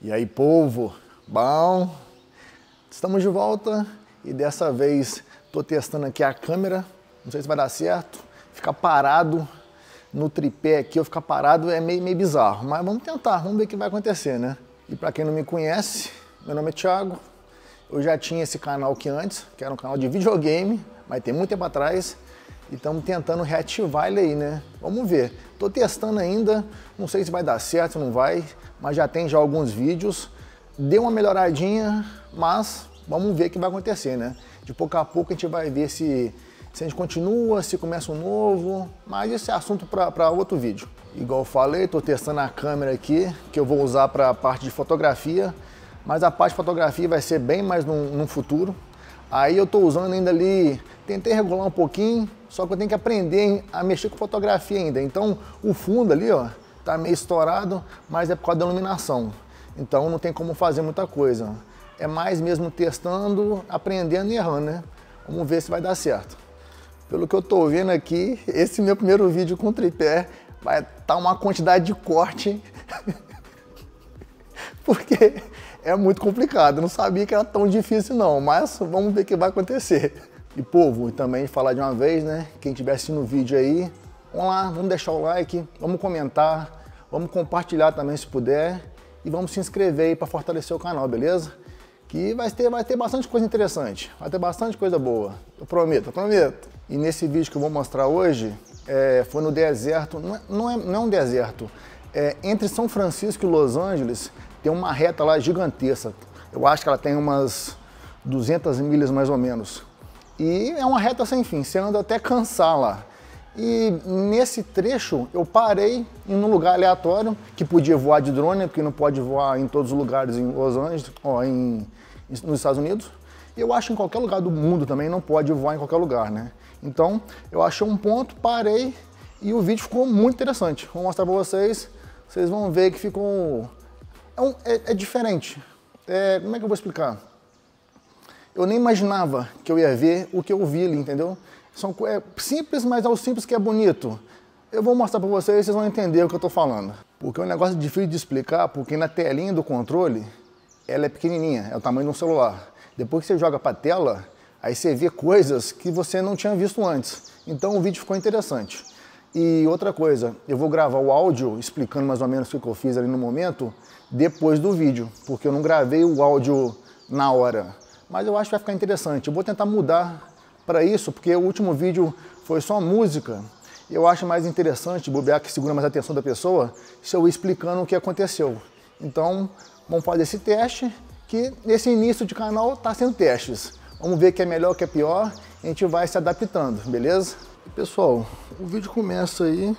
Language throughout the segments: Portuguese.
E aí, povo, bom? Estamos de volta e dessa vez estou testando aqui a câmera. Não sei se vai dar certo. Ficar parado no tripé aqui, eu ficar parado é meio, meio bizarro, mas vamos tentar, vamos ver o que vai acontecer, né? E para quem não me conhece, meu nome é Thiago. Eu já tinha esse canal aqui antes, que era um canal de videogame, mas tem muito tempo atrás e então, estamos tentando reativar ele aí, né? Vamos ver. Estou testando ainda, não sei se vai dar certo, se não vai, mas já tem já alguns vídeos. Deu uma melhoradinha, mas vamos ver o que vai acontecer, né? De pouco a pouco a gente vai ver se, se a gente continua, se começa um novo, mas esse é assunto para outro vídeo. Igual eu falei, estou testando a câmera aqui, que eu vou usar para a parte de fotografia, mas a parte de fotografia vai ser bem mais no, no futuro. Aí eu estou usando ainda ali Tentei regular um pouquinho, só que eu tenho que aprender a mexer com fotografia ainda. Então o fundo ali, ó, tá meio estourado, mas é por causa da iluminação. Então não tem como fazer muita coisa. É mais mesmo testando, aprendendo e errando, né? Vamos ver se vai dar certo. Pelo que eu tô vendo aqui, esse meu primeiro vídeo com tripé vai estar tá uma quantidade de corte. Porque é muito complicado. Eu não sabia que era tão difícil não, mas vamos ver o que vai acontecer. E povo, e também falar de uma vez, né? Quem estiver assistindo o vídeo aí, vamos lá, vamos deixar o like, vamos comentar, vamos compartilhar também se puder e vamos se inscrever aí para fortalecer o canal, beleza? Que vai ter, vai ter bastante coisa interessante, vai ter bastante coisa boa, eu prometo, eu prometo. E nesse vídeo que eu vou mostrar hoje, é, foi no deserto, não é, não é, não é um deserto, é, entre São Francisco e Los Angeles tem uma reta lá gigantesca, eu acho que ela tem umas 200 milhas mais ou menos. E é uma reta sem fim, você anda até cansar lá. E nesse trecho eu parei em um lugar aleatório, que podia voar de drone, porque não pode voar em todos os lugares em Los Angeles, ó, em, nos Estados Unidos. E eu acho em qualquer lugar do mundo também, não pode voar em qualquer lugar, né? Então eu achei um ponto, parei e o vídeo ficou muito interessante. Vou mostrar para vocês, vocês vão ver que ficou... É, um, é, é diferente. É, como é que eu vou explicar? eu nem imaginava que eu ia ver o que eu vi ali, entendeu? São, é simples, mas é o simples que é bonito. Eu vou mostrar para vocês, vocês vão entender o que eu estou falando. Porque é um negócio difícil de explicar, porque na telinha do controle, ela é pequenininha, é o tamanho de um celular. Depois que você joga para a tela, aí você vê coisas que você não tinha visto antes. Então o vídeo ficou interessante. E outra coisa, eu vou gravar o áudio explicando mais ou menos o que eu fiz ali no momento, depois do vídeo, porque eu não gravei o áudio na hora mas eu acho que vai ficar interessante. Eu vou tentar mudar para isso, porque o último vídeo foi só música. Eu acho mais interessante, bobear que segura mais a atenção da pessoa, se eu explicando o que aconteceu. Então, vamos fazer esse teste, que nesse início de canal está sendo testes. Vamos ver o que é melhor, o que é pior, a gente vai se adaptando, beleza? Pessoal, o vídeo começa aí,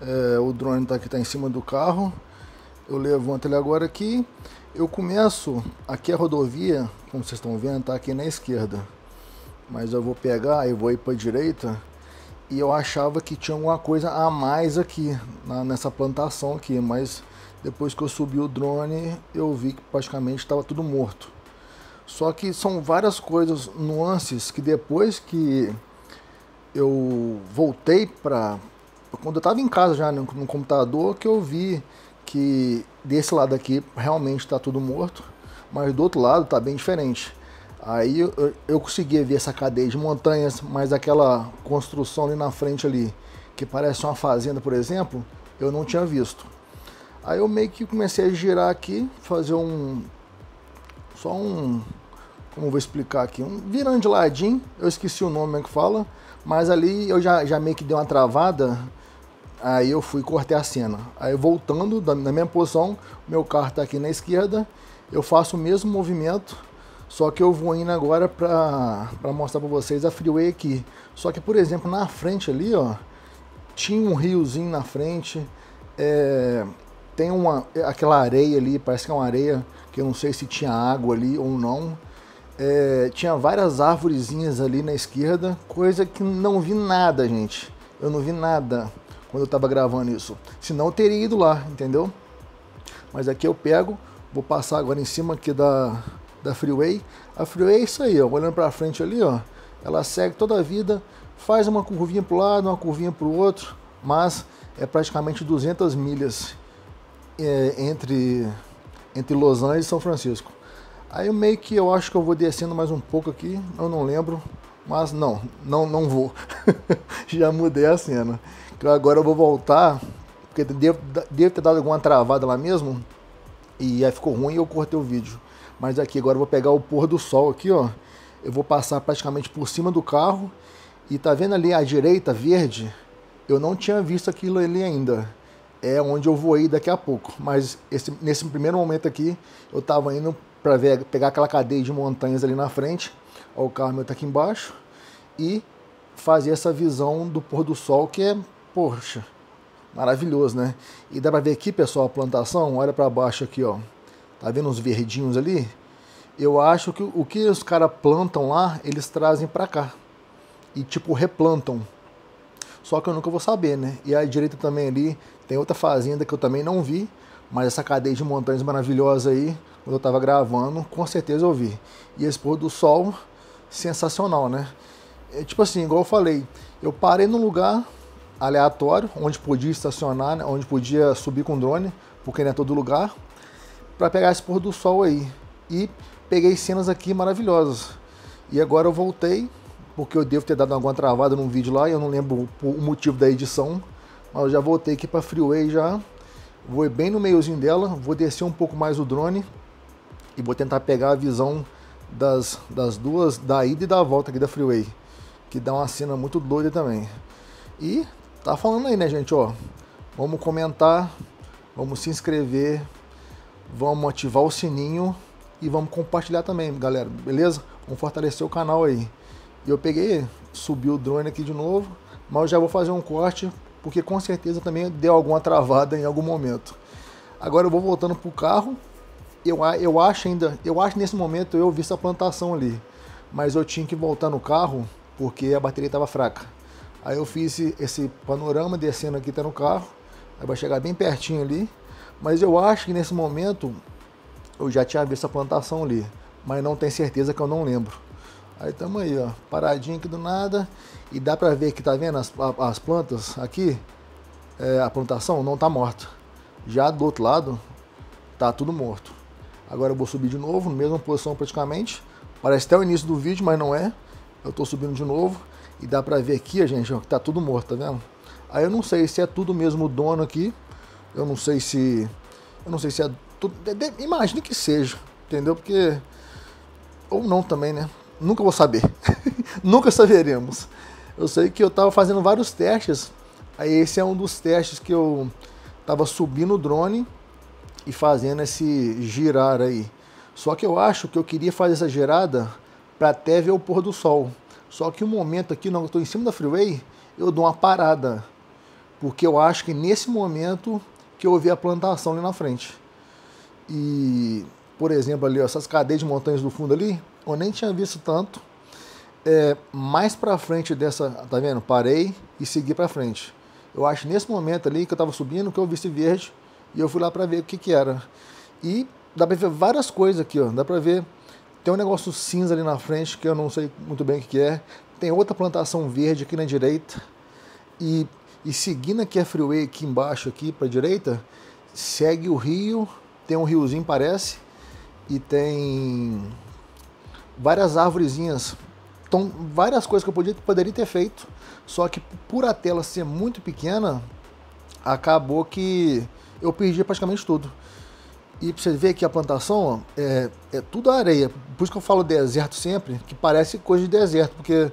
é, o drone está aqui, está em cima do carro, eu levanto ele agora aqui, eu começo, aqui a rodovia, como vocês estão vendo, está aqui na esquerda. Mas eu vou pegar e vou ir para a direita. E eu achava que tinha alguma coisa a mais aqui, na, nessa plantação aqui. Mas depois que eu subi o drone, eu vi que praticamente estava tudo morto. Só que são várias coisas, nuances, que depois que eu voltei para... Quando eu estava em casa já, no, né, no computador, que eu vi que desse lado aqui realmente está tudo morto mas do outro lado está bem diferente. Aí eu, eu conseguia ver essa cadeia de montanhas, mas aquela construção ali na frente ali, que parece uma fazenda, por exemplo, eu não tinha visto. Aí eu meio que comecei a girar aqui, fazer um. Só um. Como eu vou explicar aqui? Um virando de ladinho, eu esqueci o nome é que fala, mas ali eu já, já meio que dei uma travada, aí eu fui cortei a cena. Aí voltando da, na minha posição, meu carro tá aqui na esquerda eu faço o mesmo movimento, só que eu vou indo agora para mostrar para vocês a freeway aqui. Só que, por exemplo, na frente ali, ó, tinha um riozinho na frente, é, tem uma, é, aquela areia ali, parece que é uma areia, que eu não sei se tinha água ali ou não. É, tinha várias árvorezinhas ali na esquerda, coisa que não vi nada, gente. Eu não vi nada quando eu estava gravando isso. Senão eu teria ido lá, entendeu? Mas aqui eu pego, Vou passar agora em cima aqui da, da freeway. A freeway é isso aí, ó, olhando para frente ali, ó. Ela segue toda a vida, faz uma curvinha para o lado, uma curvinha para o outro, mas é praticamente 200 milhas é, entre, entre Los Angeles e São Francisco. Aí meio que eu acho que eu vou descendo mais um pouco aqui, eu não lembro, mas não, não, não vou. Já mudei a cena. Agora eu vou voltar, porque devo, devo ter dado alguma travada lá mesmo. E aí ficou ruim e eu cortei o vídeo. Mas aqui agora eu vou pegar o pôr do sol aqui, ó. Eu vou passar praticamente por cima do carro. E tá vendo ali à direita, verde? Eu não tinha visto aquilo ali ainda. É onde eu vou ir daqui a pouco. Mas esse, nesse primeiro momento aqui, eu tava indo para pegar aquela cadeia de montanhas ali na frente. Ó, o carro meu tá aqui embaixo. E fazer essa visão do pôr do sol que é, poxa, Maravilhoso, né? E dá para ver aqui, pessoal, a plantação. Olha para baixo aqui, ó. Tá vendo uns verdinhos ali? Eu acho que o que os caras plantam lá, eles trazem para cá. E tipo, replantam. Só que eu nunca vou saber, né? E à direita também ali tem outra fazenda que eu também não vi. Mas essa cadeia de montanhas maravilhosa aí, quando eu tava gravando, com certeza eu vi. E esse pôr do sol, sensacional, né? É, tipo assim, igual eu falei, eu parei num lugar, aleatório, onde podia estacionar, né, onde podia subir com drone, porque não é todo lugar, para pegar esse pôr do sol aí. E peguei cenas aqui maravilhosas. E agora eu voltei, porque eu devo ter dado alguma travada num vídeo lá, e eu não lembro o motivo da edição, mas eu já voltei aqui para Freeway já. Vou bem no meiozinho dela, vou descer um pouco mais o drone e vou tentar pegar a visão das, das duas, da ida e da volta aqui da Freeway, que dá uma cena muito doida também. E tá falando aí, né, gente? Ó, vamos comentar, vamos se inscrever, vamos ativar o sininho e vamos compartilhar também, galera, beleza? Vamos fortalecer o canal aí. E eu peguei, subi o drone aqui de novo, mas já vou fazer um corte, porque com certeza também deu alguma travada em algum momento. Agora eu vou voltando pro carro. Eu, eu acho ainda, eu acho nesse momento eu vi essa plantação ali, mas eu tinha que voltar no carro porque a bateria estava fraca. Aí eu fiz esse, panorama descendo aqui, tá no carro. Aí vai chegar bem pertinho ali. Mas eu acho que nesse momento eu já tinha visto a plantação ali. Mas não tenho certeza que eu não lembro. Aí estamos aí, ó, paradinho aqui do nada. E dá pra ver que tá vendo as, as plantas aqui? É, a plantação não tá morta. Já do outro lado, tá tudo morto. Agora eu vou subir de novo, na mesma posição praticamente. Parece até o início do vídeo, mas não é. Eu tô subindo de novo. E dá pra ver aqui, gente, ó, que tá tudo morto, tá vendo? Aí eu não sei se é tudo mesmo dono aqui. Eu não sei se. Eu não sei se é tudo. Imagino que seja, entendeu? Porque. Ou não também, né? Nunca vou saber. Nunca saberemos. Eu sei que eu tava fazendo vários testes. Aí esse é um dos testes que eu tava subindo o drone e fazendo esse girar aí. Só que eu acho que eu queria fazer essa girada para até ver o pôr do sol. Só que o um momento aqui, não, eu estou em cima da freeway, eu dou uma parada. Porque eu acho que nesse momento que eu vi a plantação ali na frente. E, por exemplo, ali, ó, essas cadeias de montanhas do fundo ali, eu nem tinha visto tanto. É, mais para frente dessa, tá vendo? Parei e segui para frente. Eu acho nesse momento ali que eu estava subindo que eu vi esse verde e eu fui lá para ver o que que era. E dá para ver várias coisas aqui, ó. Dá para ver tem um negócio cinza ali na frente que eu não sei muito bem o que é. Tem outra plantação verde aqui na direita. E, e seguindo aqui a freeway aqui embaixo, aqui para direita, segue o rio. Tem um riozinho, parece. E tem várias árvorezinhas. Então, várias coisas que eu podia, poderia ter feito. Só que por a tela ser muito pequena, acabou que eu perdi praticamente tudo. E pra você ver que a plantação é, é tudo areia. Por isso que eu falo deserto sempre, que parece coisa de deserto, porque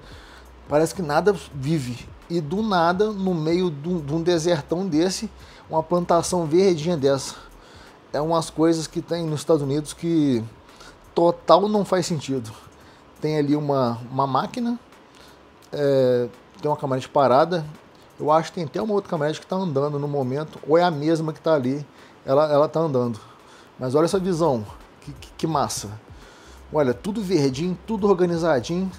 parece que nada vive. E do nada, no meio de um desertão desse, uma plantação verdinha dessa. É umas coisas que tem nos Estados Unidos que total não faz sentido. Tem ali uma, uma máquina, é, tem uma caminhonete parada. Eu acho que tem até uma outra caminhonete que está andando no momento, ou é a mesma que está ali, ela está andando. Mas olha essa visão, que, que, que massa. Olha, tudo verdinho, tudo organizadinho,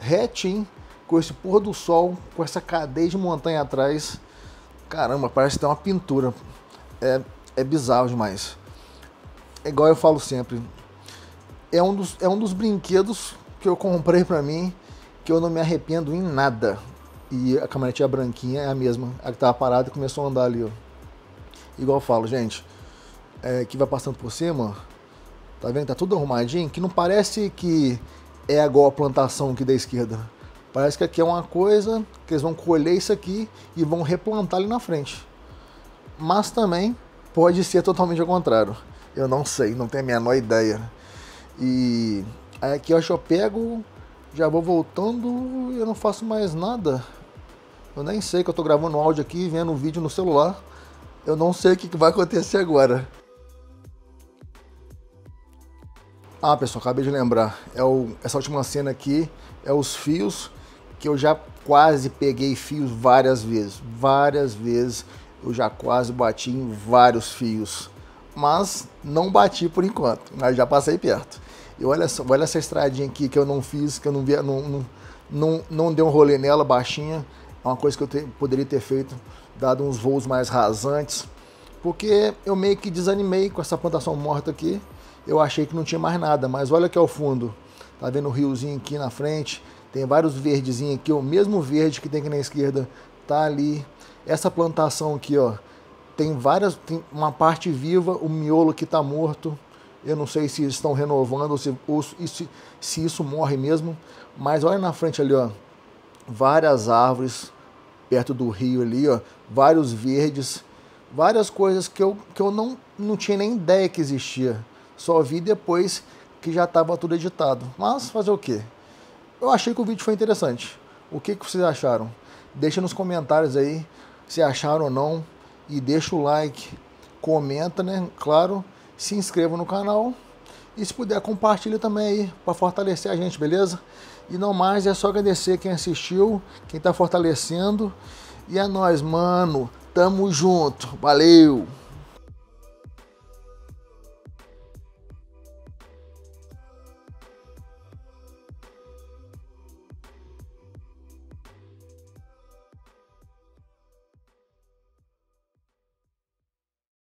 retinho, com esse pôr do sol, com essa cadeia de montanha atrás. Caramba, parece que tem uma pintura. É, é bizarro demais. É igual eu falo sempre. É um dos, é um dos brinquedos que eu comprei pra mim que eu não me arrependo em nada. E a caminhonetinha branquinha é a mesma, a que tava parada e começou a andar ali, ó. Igual eu falo, gente é, que vai passando por cima, tá vendo? Tá tudo arrumadinho, que não parece que é igual a plantação aqui da esquerda. Parece que aqui é uma coisa que eles vão colher isso aqui e vão replantar ali na frente. Mas também pode ser totalmente ao contrário. Eu não sei, não tenho a menor ideia. E aqui eu acho que eu pego, já vou voltando e eu não faço mais nada. Eu nem sei que eu tô gravando áudio aqui, vendo um vídeo no celular. Eu não sei o que vai acontecer agora. Ah, pessoal, acabei de lembrar. É o, essa última cena aqui é os fios que eu já quase peguei fios várias vezes. Várias vezes eu já quase bati em vários fios. Mas não bati por enquanto, mas já passei perto. E olha, só, olha essa estradinha aqui que eu não fiz, que eu não vi, não, não, não, não dei um rolê nela baixinha. É uma coisa que eu te, poderia ter feito, dado uns voos mais rasantes. Porque eu meio que desanimei com essa plantação morta aqui eu achei que não tinha mais nada, mas olha aqui ao fundo, tá vendo o riozinho aqui na frente, tem vários verdezinhos aqui, o mesmo verde que tem aqui na esquerda tá ali. Essa plantação aqui, ó, tem várias, tem uma parte viva, o miolo que tá morto. Eu não sei se estão renovando ou se, ou se, se isso morre mesmo, mas olha na frente ali, ó, várias árvores perto do rio ali, ó, vários verdes, várias coisas que eu, que eu não, não tinha nem ideia que existia. Só vi depois que já estava tudo editado. Mas fazer o quê? Eu achei que o vídeo foi interessante. O que, que vocês acharam? Deixa nos comentários aí se acharam ou não. E deixa o like, comenta, né? Claro, se inscreva no canal. E se puder, compartilha também aí para fortalecer a gente, beleza? E não mais, é só agradecer quem assistiu, quem está fortalecendo. E é nós, mano. Tamo junto. Valeu!